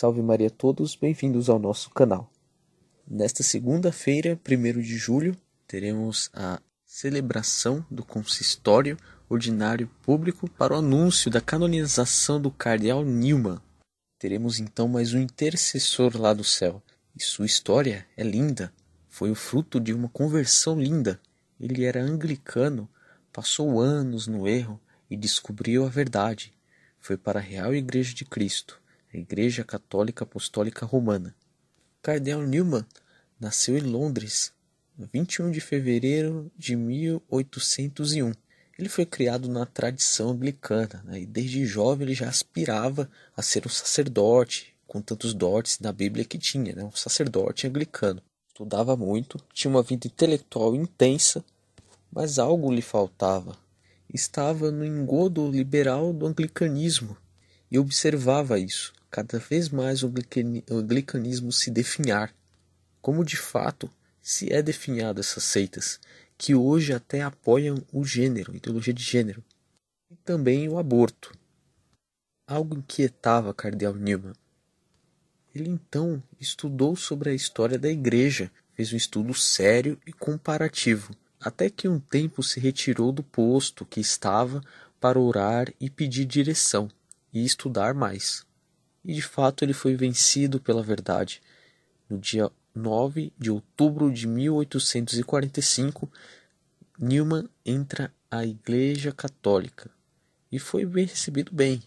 Salve Maria a todos, bem-vindos ao nosso canal. Nesta segunda-feira, 1 de julho, teremos a celebração do Consistório Ordinário Público para o anúncio da canonização do Cardeal Newman. Teremos então mais um intercessor lá do céu, e sua história é linda. Foi o fruto de uma conversão linda. Ele era anglicano, passou anos no erro e descobriu a verdade. Foi para a Real Igreja de Cristo Igreja Católica Apostólica Romana. Cardel Newman nasceu em Londres, 21 de fevereiro de 1801. Ele foi criado na tradição anglicana né, e desde jovem ele já aspirava a ser um sacerdote, com tantos dotes na Bíblia que tinha, né, um sacerdote anglicano. Estudava muito, tinha uma vida intelectual intensa, mas algo lhe faltava. Estava no engodo liberal do anglicanismo e observava isso cada vez mais o, anglicanismo se definhar, como de fato se é definhado essas seitas, que hoje até apoiam o gênero, a ideologia de gênero, e também o aborto. Algo inquietava Cardeal Newman. Ele então estudou sobre a história da igreja, fez um estudo sério e comparativo, até que um tempo se retirou do posto que estava para orar e pedir direção e estudar mais e de fato ele foi vencido pela verdade. No dia 9 de outubro de 1845, Newman entra à Igreja Católica e foi bem recebido bem,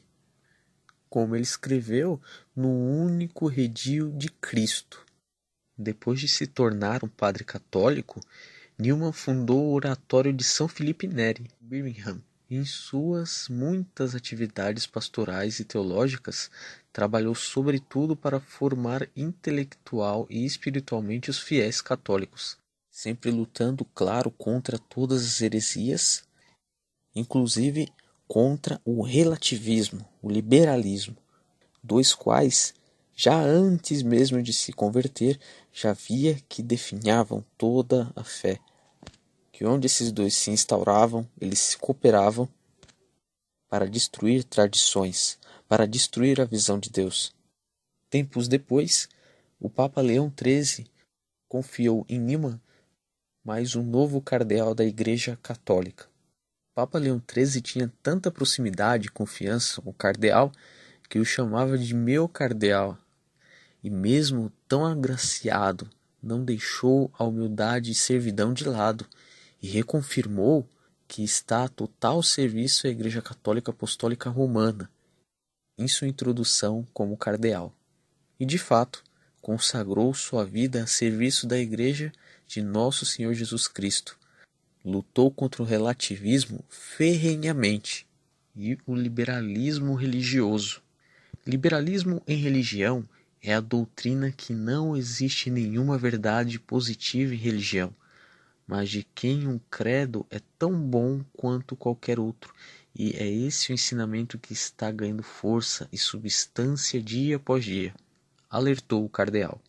como ele escreveu no único redil de Cristo. Depois de se tornar um padre católico, Newman fundou o Oratório de São Felipe Neri, em Birmingham. Em suas muitas atividades pastorais e teológicas, Trabalhou sobretudo para formar intelectual e espiritualmente os fiéis católicos, sempre lutando, claro, contra todas as heresias, inclusive contra o relativismo, o liberalismo, dois quais, já antes mesmo de se converter, já via que definhavam toda a fé. Que onde esses dois se instauravam, eles se cooperavam para destruir tradições, para destruir a visão de Deus. Tempos depois, o Papa Leão XIII confiou em Nima mais um novo cardeal da Igreja Católica. O Papa Leão XIII tinha tanta proximidade e confiança com o cardeal que o chamava de meu cardeal. E mesmo tão agraciado, não deixou a humildade e servidão de lado e reconfirmou que está a total serviço à Igreja Católica Apostólica Romana em sua introdução como cardeal, e de fato consagrou sua vida a serviço da Igreja de Nosso Senhor Jesus Cristo. Lutou contra o relativismo ferrenhamente e o liberalismo religioso. Liberalismo em religião é a doutrina que não existe nenhuma verdade positiva em religião, mas de quem um credo é tão bom quanto qualquer outro e é esse o ensinamento que está ganhando força e substância dia após dia, alertou o cardeal.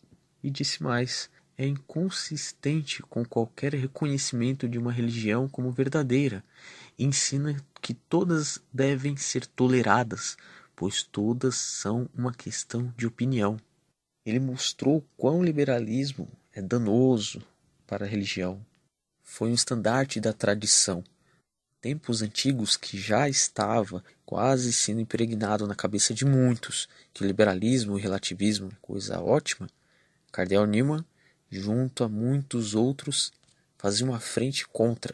E disse mais: é inconsistente com qualquer reconhecimento de uma religião como verdadeira. Ensina que todas devem ser toleradas, pois todas são uma questão de opinião. Ele mostrou quão liberalismo é danoso para a religião. Foi um estandarte da tradição tempos antigos que já estava quase sendo impregnado na cabeça de muitos que liberalismo e relativismo relativismo, coisa ótima, Cardell Newman, junto a muitos outros, fazia uma frente contra.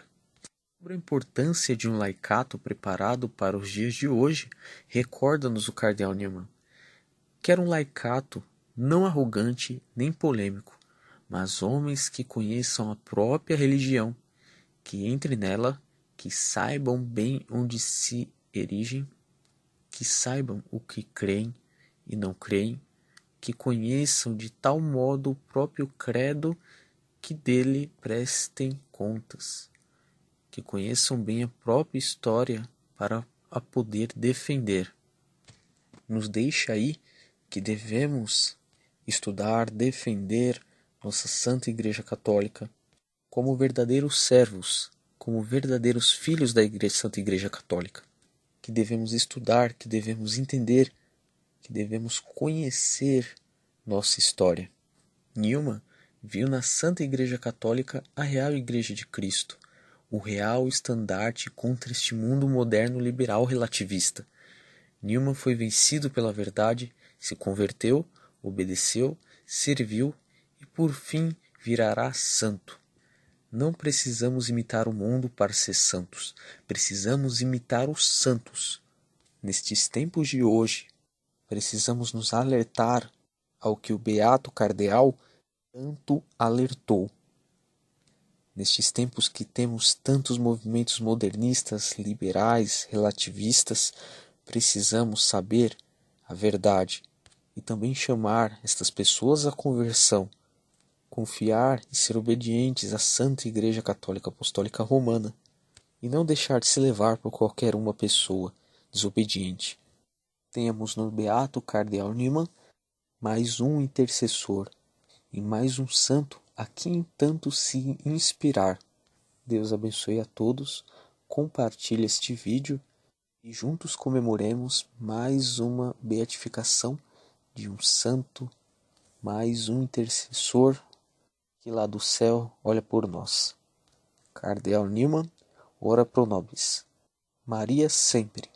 Sobre a importância de um laicato preparado para os dias de hoje, recorda-nos o Cardell Newman, que era um laicato não arrogante nem polêmico, mas homens que conheçam a própria religião, que entre nela que saibam bem onde se erigem, que saibam o que creem e não creem, que conheçam de tal modo o próprio credo que dele prestem contas, que conheçam bem a própria história para a poder defender. Nos deixa aí que devemos estudar, defender nossa Santa Igreja Católica como verdadeiros servos como verdadeiros filhos da igreja, Santa Igreja Católica, que devemos estudar, que devemos entender, que devemos conhecer nossa história. Nilma viu na Santa Igreja Católica a real Igreja de Cristo, o real estandarte contra este mundo moderno liberal relativista. Nilma foi vencido pela verdade, se converteu, obedeceu, serviu e por fim virará santo. Não precisamos imitar o mundo para ser santos, precisamos imitar os santos. Nestes tempos de hoje, precisamos nos alertar ao que o beato cardeal tanto alertou. Nestes tempos que temos tantos movimentos modernistas, liberais, relativistas, precisamos saber a verdade e também chamar estas pessoas à conversão confiar e ser obedientes à Santa Igreja Católica Apostólica Romana e não deixar de se levar por qualquer uma pessoa desobediente. Temos no Beato Cardeal Niemann mais um intercessor e mais um santo a quem tanto se inspirar. Deus abençoe a todos, compartilhe este vídeo e juntos comemoremos mais uma beatificação de um santo, mais um intercessor que lá do céu olha por nós. Cardeal Newman, ora pro nobis. Maria sempre.